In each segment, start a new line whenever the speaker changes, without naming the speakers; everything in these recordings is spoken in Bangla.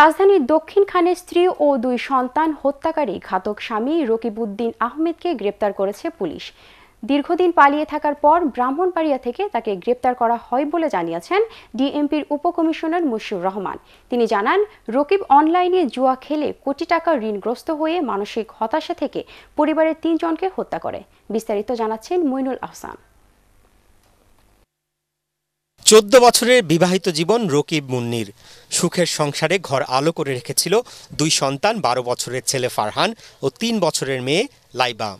রাজধানীর দক্ষিণখানে স্ত্রী ও দুই সন্তান হত্যাকারী ঘাতক স্বামী রকিবউদ্দিন আহমেদকে গ্রেপ্তার করেছে পুলিশ দীর্ঘদিন পালিয়ে থাকার পর ব্রাহ্মণবাড়িয়া থেকে তাকে গ্রেপ্তার করা হয় বলে জানিয়েছেন ডিএমপির উপকমিশনার মুশিউর রহমান তিনি জানান রকিব অনলাইনে জুয়া খেলে কোটি টাকা ঋণগ্রস্ত হয়ে মানসিক হতাশা থেকে পরিবারের তিনজনকে হত্যা করে বিস্তারিত জানাচ্ছেন মইনুল আহসান
চোদ্দ বছরের বিবাহিত জীবন রকিব মুন্নির সুখের সংসারে ঘর আলো করে রেখেছিল দুই সন্তান বারো বছরের ছেলে ফারহান ও তিন বছরের মেয়ে Laiba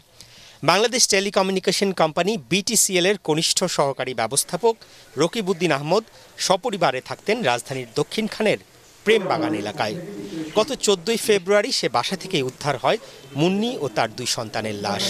Bangladesh telecommunication company BTCL এর কনিষ্ঠ সহকারী ব্যবস্থাপক রকিবুদ্দিন আহমদ সপরিবারে থাকতেন রাজধানীর দক্ষিণখানের প্রেম বাগান এলাকায় গত চোদ্দই ফেব্রুয়ারি সে বাসা থেকে উদ্ধার হয় মুন্নি ও তার দুই সন্তানের লাশ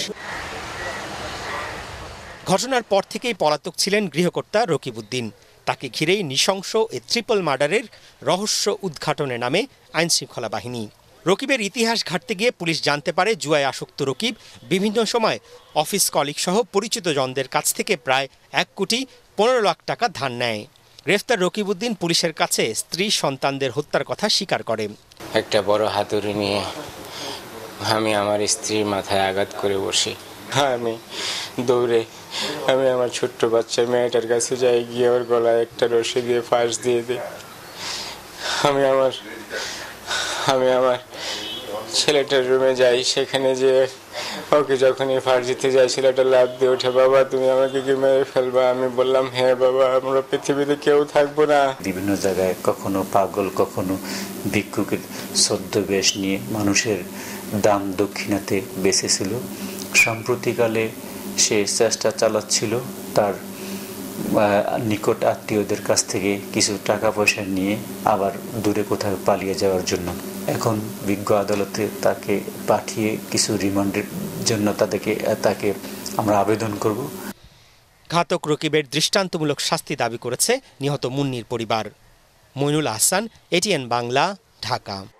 ঘটনার পর থেকেই পলাতক ছিলেন গৃহকর্তা রকিবউদ্দিন তাকে ঘিরেই নৃশংস এ ট্রিপল মার্ডারের রহস্য উদ্ঘাটনে নামে আইনশৃঙ্খলা বাহিনী রকিবের ইতিহাস ঘাটতে গিয়ে পুলিশ জানতে পারে জুয়ায় আসক্ত রকিব বিভিন্ন সময় অফিস কলিক সহ পরিচিত জনদের কাছ থেকে প্রায় এক কোটি পনেরো লাখ টাকা ধার নেয় গ্রেফতার রকিবউদ্দিন পুলিশের কাছে স্ত্রী সন্তানদের হত্যার কথা স্বীকার করে
একটা বড় হাতুড়ি নিয়ে আমি আমার স্ত্রীর মাথায় আঘাত করে বসি হ্যাঁ, আমি দৌড়ে আমি আমার ছোট্ট বাচ্চা মেয়েটার কাছে যাই গিয়ে ওর গলায় একটা রশি দিয়ে ফাঁস দিয়ে দিই আমি আমার আমি আমার ছেলেটার রুমে যাই সেখানে যে ওকে যখনই দিতে যাই ছেলেটা লাভ দিয়ে ওঠে বাবা তুমি আমাকে কি মেরে ফেলবা আমি বললাম হ্যাঁ বাবা আমরা পৃথিবীতে কেউ থাকবো না
বিভিন্ন জায়গায় কখনো পাগল কখনো ভিক্ষুকের বেশ নিয়ে মানুষের দাম দক্ষিণাতে বেঁচেছিল সাম্প্রতিকালে সে চেষ্টা চালাচ্ছিল তার নিকট আত্মীয়দের কাছ থেকে কিছু টাকা পয়সা নিয়ে আবার দূরে কোথাও পালিয়ে যাওয়ার জন্য এখন বিজ্ঞ আদালতে তাকে পাঠিয়ে কিছু রিমান্ডের জন্য তাদেরকে তাকে আমরা আবেদন করব
ঘাতক রকিবের দৃষ্টান্তমূলক শাস্তি দাবি করেছে নিহত মুন্নির পরিবার মইনুল আহসান এটিএন বাংলা ঢাকা